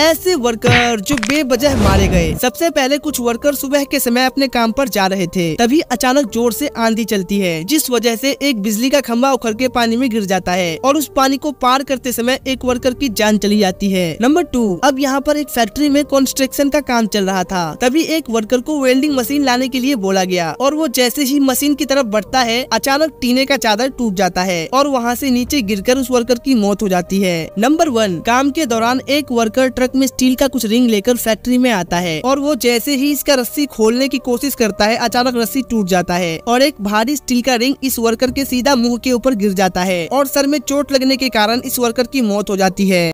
ऐसे वर्कर जो बेवजह मारे गए सबसे पहले कुछ वर्कर सुबह के समय अपने काम पर जा रहे थे तभी अचानक जोर से आंधी चलती है जिस वजह से एक बिजली का खम्भा उखड़ के पानी में गिर जाता है और उस पानी को पार करते समय एक वर्कर की जान चली जाती है नंबर टू अब यहाँ पर एक फैक्ट्री में कंस्ट्रक्शन का काम चल रहा था तभी एक वर्कर को वेल्डिंग मशीन लाने के लिए बोला गया और वो जैसे ही मशीन की तरफ बढ़ता है अचानक टीने का चादर टूट जाता है और वहाँ से नीचे गिरकर उस वर्कर की मौत हो जाती है नंबर वन काम के दौरान एक वर्कर ट्रक हाथ में स्टील का कुछ रिंग लेकर फैक्ट्री में आता है और वो जैसे ही इसका रस्सी खोलने की कोशिश करता है अचानक रस्सी टूट जाता है और एक भारी स्टील का रिंग इस वर्कर के सीधा मुंह के ऊपर गिर जाता है और सर में चोट लगने के कारण इस वर्कर की मौत हो जाती है